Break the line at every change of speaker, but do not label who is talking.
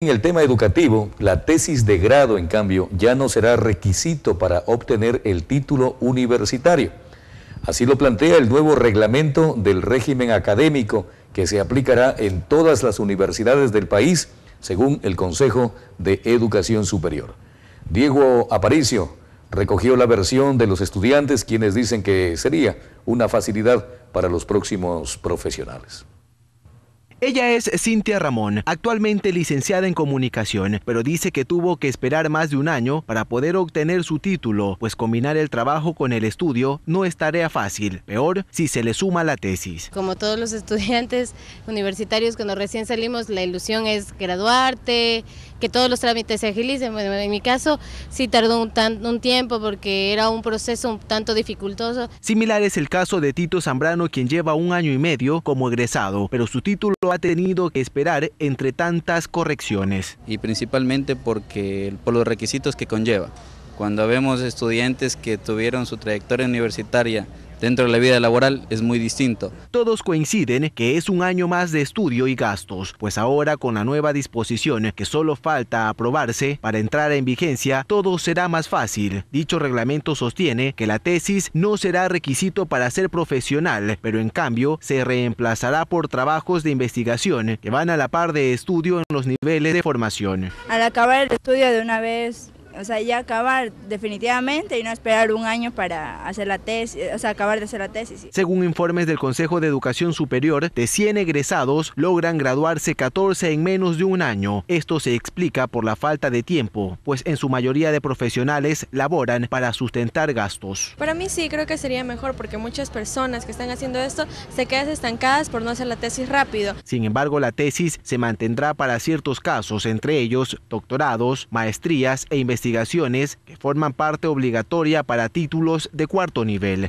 En el tema educativo, la tesis de grado, en cambio, ya no será requisito para obtener el título universitario. Así lo plantea el nuevo reglamento del régimen académico que se aplicará en todas las universidades del país, según el Consejo de Educación Superior. Diego Aparicio recogió la versión de los estudiantes quienes dicen que sería una facilidad para los próximos profesionales.
Ella es Cintia Ramón, actualmente licenciada en comunicación, pero dice que tuvo que esperar más de un año para poder obtener su título, pues combinar el trabajo con el estudio no es tarea fácil, peor si se le suma la tesis.
Como todos los estudiantes universitarios cuando recién salimos, la ilusión es graduarte, que todos los trámites se agilicen. Bueno, en mi caso sí tardó un, un tiempo porque era un proceso un tanto dificultoso.
Similar es el caso de Tito Zambrano, quien lleva un año y medio como egresado, pero su título ha tenido que esperar entre tantas correcciones. Y principalmente porque por los requisitos que conlleva. Cuando vemos estudiantes que tuvieron su trayectoria universitaria dentro de la vida laboral es muy distinto. Todos coinciden que es un año más de estudio y gastos, pues ahora con la nueva disposición que solo falta aprobarse para entrar en vigencia, todo será más fácil. Dicho reglamento sostiene que la tesis no será requisito para ser profesional, pero en cambio se reemplazará por trabajos de investigación que van a la par de estudio en los niveles de formación.
Al acabar el estudio de una vez o sea, ya acabar definitivamente y no esperar un año para hacer la tesis, o sea, acabar de hacer la tesis.
Según informes del Consejo de Educación Superior, de 100 egresados logran graduarse 14 en menos de un año. Esto se explica por la falta de tiempo, pues en su mayoría de profesionales laboran para sustentar gastos.
Para mí sí, creo que sería mejor porque muchas personas que están haciendo esto se quedan estancadas por no hacer la tesis rápido.
Sin embargo, la tesis se mantendrá para ciertos casos, entre ellos doctorados, maestrías e investigaciones investigaciones que forman parte obligatoria para títulos de cuarto nivel.